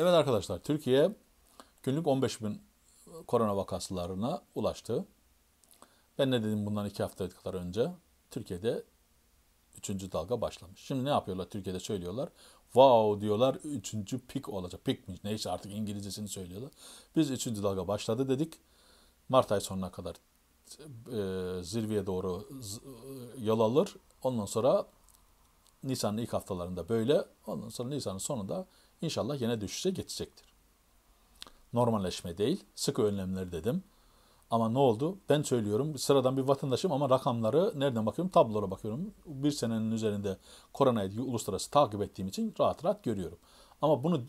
Evet arkadaşlar, Türkiye günlük 15 bin korona vakasılarına ulaştı. Ben ne dedim bundan iki hafta kadar önce? Türkiye'de üçüncü dalga başlamış. Şimdi ne yapıyorlar Türkiye'de söylüyorlar. Wow diyorlar üçüncü pik olacak. Pikmiş neyse artık İngilizcesini söylüyorlar. Biz üçüncü dalga başladı dedik. Mart ay sonuna kadar e, zirveye doğru e, yol alır. Ondan sonra Nisan'ın ilk haftalarında böyle. Ondan sonra Nisan'ın sonunda İnşallah yine düşüşe geçecektir. Normalleşme değil, sıkı önlemler dedim. Ama ne oldu? Ben söylüyorum sıradan bir vatandaşım ama rakamları nereden bakıyorum? Tablolara bakıyorum. Bir senenin üzerinde koronayı uluslararası takip ettiğim için rahat rahat görüyorum. Ama bunu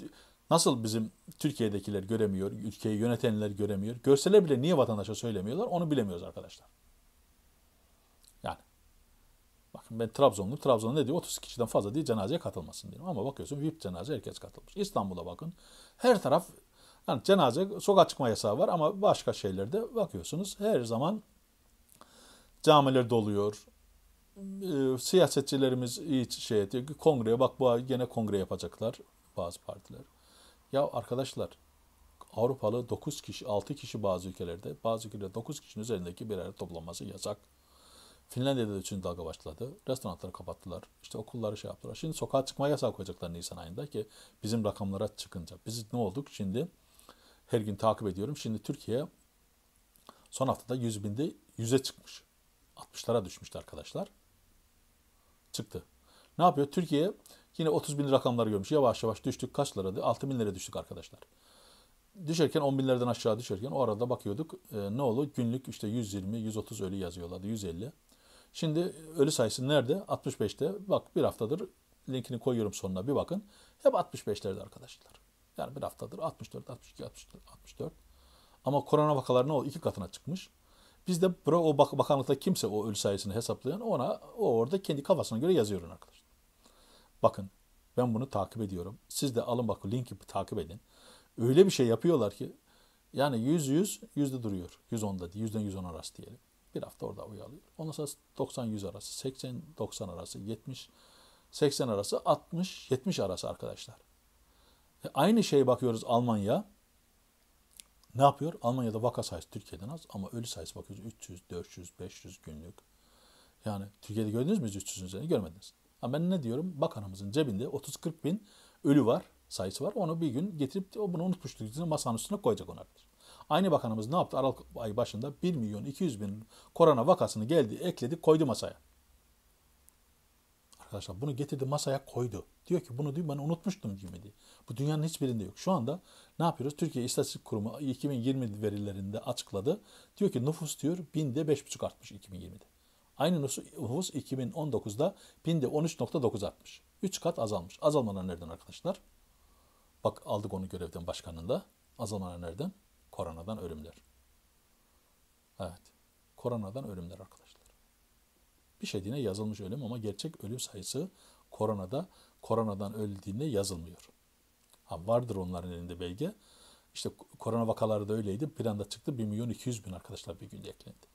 nasıl bizim Türkiye'dekiler göremiyor, ülkeyi yönetenler göremiyor? Görseler bile niye vatandaşa söylemiyorlar onu bilemiyoruz arkadaşlar ben Trabzonlu, Trabzon'da ne diyor? 32 kişiden fazla değil cenazeye katılmasın diyor. Ama bakıyorsun VIP cenaze herkes katılmış. İstanbul'a bakın. Her taraf yani cenaze sokak çıkma yasağı var ama başka şeylerde bakıyorsunuz her zaman camiler doluyor. Ee, siyasetçilerimiz iyi şey ediyor. Kongreye bak bu ay gene kongre yapacaklar bazı partiler. Ya arkadaşlar Avrupalı 9 kişi, 6 kişi bazı ülkelerde, bazı ülkelerde 9 kişinin üzerindeki bir araya toplanması yasak. Finlandiya'da da üçüncü dalga başladı. Restoranları kapattılar. İşte okulları şey yaptılar. Şimdi sokağa çıkma yasağı koyacaklar Nisan ayında ki bizim rakamlara çıkınca. Biz ne olduk? Şimdi her gün takip ediyorum. Şimdi Türkiye son haftada 100 binde 100'e çıkmış. 60'lara düşmüştü arkadaşlar. Çıktı. Ne yapıyor? Türkiye yine 30 bin rakamları görmüş. Yavaş yavaş düştük. Kaç liradı? 6 bin lira düştük arkadaşlar. Düşerken 10 binlerden aşağı düşerken o arada bakıyorduk. E, ne oldu? Günlük işte 120, 130 ölü yazıyorlardı. 150. Şimdi ölü sayısı nerede? 65'te. Bak bir haftadır linkini koyuyorum sonuna bir bakın. Hep 65'lerde arkadaşlar. Yani bir haftadır 64, 62, 64, 64. Ama korona vakaları ne o İki katına çıkmış. Bizde bura o bak bakanlıkta kimse o ölü sayısını hesaplayan ona o orada kendi kafasına göre yazıyor arkadaşlar. Bakın ben bunu takip ediyorum. Siz de alın bakın linki takip edin. Öyle bir şey yapıyorlar ki yani 100 100 yüzde duruyor. 110'da, 100'den 110 arası diyelim. Bir hafta orada uyalıyor. Ondan sonra 90-100 arası, 80-90 arası, 70 80 arası, 60-70 arası arkadaşlar. E aynı şey bakıyoruz Almanya. Ne yapıyor? Almanya'da vaka sayısı Türkiye'den az ama ölü sayısı bakıyoruz 300, 400, 500 günlük. Yani Türkiye'de gördünüz mü 300'ün üzerine? Görmediniz. Ama ben ne diyorum? Bakanımızın cebinde 30-40 bin ölü var, sayısı var. Onu bir gün getirip o bunu unutmuştuk. Masanın üstüne koyacak onlardır. Aynı bakanımız ne yaptı? Aralık ayı başında 1 milyon 200 bin korona vakasını geldi, ekledi, koydu masaya. Arkadaşlar bunu getirdi masaya koydu. Diyor ki bunu ben unutmuştum gibi diye. Bu dünyanın hiçbirinde yok. Şu anda ne yapıyoruz? Türkiye İstatistik Kurumu 2020 verilerinde açıkladı. Diyor ki nüfus diyor binde 5,5 artmış 2020'de. Aynı nüfus 2019'da binde 13.9 artmış. 3 kat azalmış. Azalmalar nereden arkadaşlar? Bak aldık onu görevden başkanında. Azalmalar nereden? Koronadan ölümler. Evet. Koronadan ölümler arkadaşlar. Bir şey diye yazılmış ölüm ama gerçek ölüm sayısı koronada koronadan öldüğünde yazılmıyor. Ha, vardır onların elinde belge. İşte korona vakaları da öyleydi. Bir anda çıktı 1 milyon 200 bin arkadaşlar bir günde eklendi.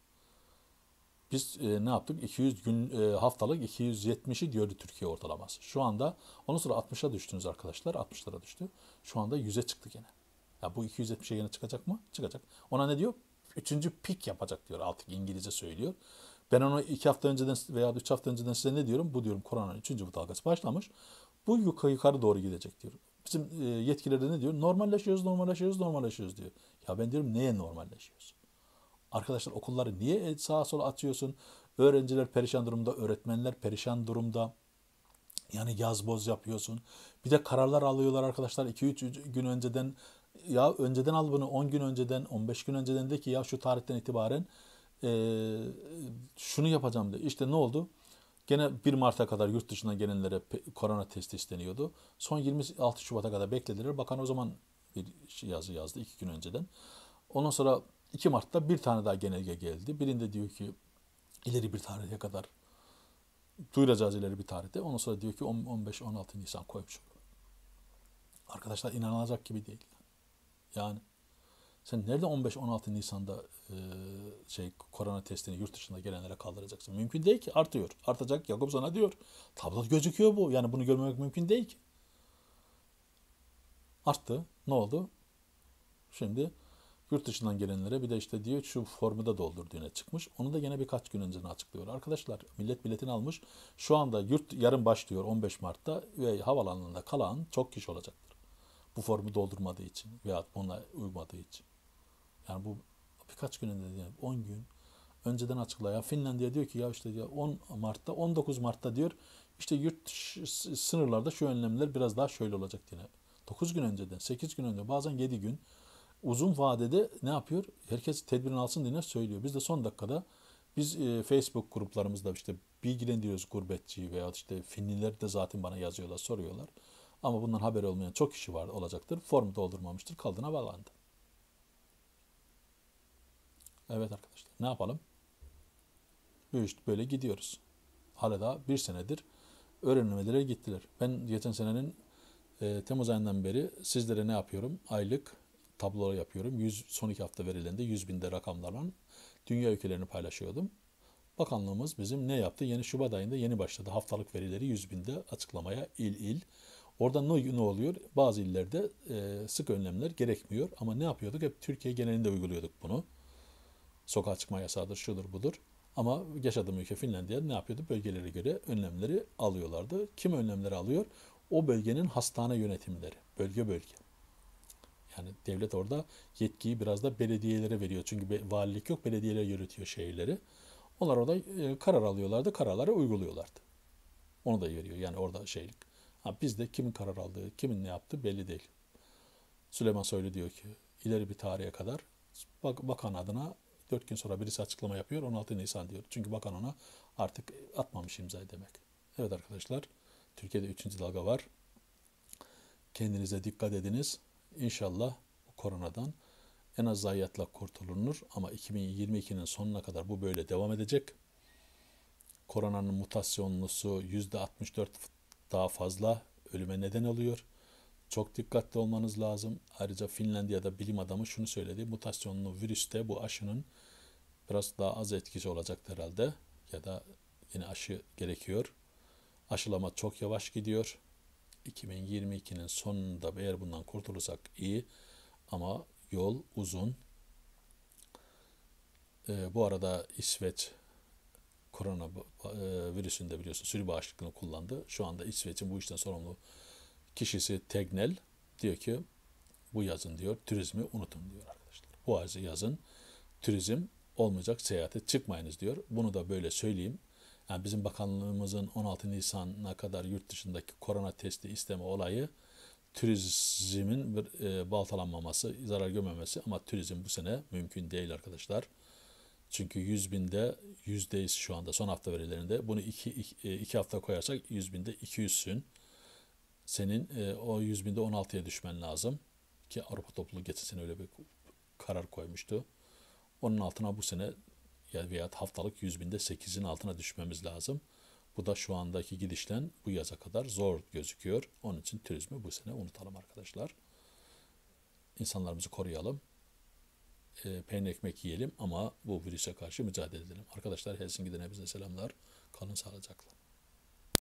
Biz e, ne yaptık? 200 gün e, haftalık 270'i diyordu Türkiye ortalaması. Şu anda onun sonra 60'a düştünüz arkadaşlar. 60'lara düştü. Şu anda 100'e çıktı gene. Ya bu 270'e yine çıkacak mı? Çıkacak. Ona ne diyor? Üçüncü pik yapacak diyor artık İngilizce söylüyor. Ben onu iki hafta önceden veya üç hafta önceden size ne diyorum? Bu diyorum Korona'nın üçüncü bu dalgası başlamış. Bu yukarı, yukarı doğru gidecek diyor. Bizim e, yetkililer yetkililerde ne diyor? Normalleşiyoruz, normalleşiyoruz, normalleşiyoruz diyor. Ya ben diyorum neye normalleşiyoruz? Arkadaşlar okulları niye e, sağa sola atıyorsun? Öğrenciler perişan durumda, öğretmenler perişan durumda. Yani yaz boz yapıyorsun. Bir de kararlar alıyorlar arkadaşlar 2-3 gün önceden ya önceden al bunu 10 gün önceden 15 gün önceden de ki ya şu tarihten itibaren e, şunu yapacağım de. İşte ne oldu? Gene 1 Mart'a kadar yurt dışından gelenlere korona testi isteniyordu. Son 26 Şubat'a kadar beklediler. Bakan o zaman bir şey yazı yazdı 2 gün önceden. Ondan sonra 2 Mart'ta bir tane daha genelge geldi. Birinde diyor ki ileri bir tarihe kadar duyuracağız ileri bir tarihte. Ondan sonra diyor ki 15-16 Nisan koymuşum. Arkadaşlar inanılacak gibi değil. Yani sen nerede 15-16 Nisan'da e, şey korona testini yurt dışında gelenlere kaldıracaksın? Mümkün değil ki artıyor. Artacak Yakup sana diyor. Tablo gözüküyor bu. Yani bunu görmemek mümkün değil ki. Arttı. Ne oldu? Şimdi yurt dışından gelenlere bir de işte diyor şu formu da doldur diye çıkmış. Onu da yine birkaç gün önce açıklıyor. Arkadaşlar millet biletini almış. Şu anda yurt yarın başlıyor 15 Mart'ta ve havalanında kalan çok kişi olacaktır bu formu doldurmadığı için veya ona uymadığı için. Yani bu birkaç gününde yani 10 gün önceden açıklıyor Ya Finlandiya diyor ki ya işte ya 10 Mart'ta 19 Mart'ta diyor işte yurt sınırlarda şu önlemler biraz daha şöyle olacak yine. 9 gün önceden, 8 gün önce bazen 7 gün uzun vadede ne yapıyor? Herkes tedbirini alsın diye söylüyor. Biz de son dakikada biz e, Facebook gruplarımızda işte bilgilendiriyoruz gurbetçiyi veya işte Finliler de zaten bana yazıyorlar, soruyorlar. Ama bundan haber olmayan çok kişi var olacaktır. Form doldurmamıştır. Kaldığına bağlandı. Evet arkadaşlar ne yapalım? Bu böyle gidiyoruz. Hala da bir senedir öğrenmelere gittiler. Ben geçen senenin e, Temmuz ayından beri sizlere ne yapıyorum? Aylık tabloları yapıyorum. 100, son iki hafta verilerinde 100 binde rakamlarla dünya ülkelerini paylaşıyordum. Bakanlığımız bizim ne yaptı? Yeni Şubat ayında yeni başladı. Haftalık verileri 100 binde açıklamaya il il Orada ne, ne oluyor? Bazı illerde e, sık önlemler gerekmiyor ama ne yapıyorduk? Hep Türkiye genelinde uyguluyorduk bunu. Sokağa çıkma yasağıdır, şudur budur. Ama yaşadığım ülke Finlandiya ne yapıyordu? Bölgelere göre önlemleri alıyorlardı. Kim önlemleri alıyor? O bölgenin hastane yönetimleri, bölge bölge. Yani devlet orada yetkiyi biraz da belediyelere veriyor. Çünkü valilik yok, belediyeler yürütüyor şehirleri. Onlar orada e, karar alıyorlardı, kararları uyguluyorlardı. Onu da veriyor yani orada şeylik Ha, de kimin karar aldığı, kimin ne yaptığı belli değil. Süleyman Soylu diyor ki ileri bir tarihe kadar bak, bakan adına 4 gün sonra birisi açıklama yapıyor 16 Nisan diyor. Çünkü bakan ona artık atmamış imzayı demek. Evet arkadaşlar Türkiye'de 3. dalga var. Kendinize dikkat ediniz. İnşallah bu koronadan en az zayiatla kurtulunur ama 2022'nin sonuna kadar bu böyle devam edecek. Koronanın mutasyonlusu %64 daha fazla ölüme neden oluyor. Çok dikkatli olmanız lazım. Ayrıca Finlandiya'da bilim adamı şunu söyledi. Mutasyonlu virüste bu aşının biraz daha az etkisi olacak herhalde. Ya da yine aşı gerekiyor. Aşılama çok yavaş gidiyor. 2022'nin sonunda eğer bundan kurtulursak iyi ama yol uzun. Ee, bu arada İsveç korona e, virüsünde biliyorsun sürü bağışıklığını kullandı. Şu anda İsveç'in bu işten sorumlu kişisi Tegnell diyor ki bu yazın diyor turizmi unutun diyor arkadaşlar. Bu yazın turizm olmayacak seyahate çıkmayınız diyor. Bunu da böyle söyleyeyim. Yani bizim bakanlığımızın 16 Nisan'a kadar yurt dışındaki korona testi isteme olayı turizmin bir e, baltalanmaması, zarar görmemesi ama turizm bu sene mümkün değil arkadaşlar. Çünkü 100 binde yüzdeyiz şu anda son hafta verilerinde. Bunu iki, iki, e, hafta koyarsak 100 binde 200'sün. Senin e, o 100 binde 16'ya düşmen lazım. Ki Avrupa topluluğu geçen sene öyle bir karar koymuştu. Onun altına bu sene ya veya haftalık 100 binde 8'in altına düşmemiz lazım. Bu da şu andaki gidişten bu yaza kadar zor gözüküyor. Onun için turizmi bu sene unutalım arkadaşlar. İnsanlarımızı koruyalım e, peynir ekmek yiyelim ama bu virüse karşı mücadele edelim. Arkadaşlar Helsinki'den hepinize selamlar. Kalın sağlıcakla.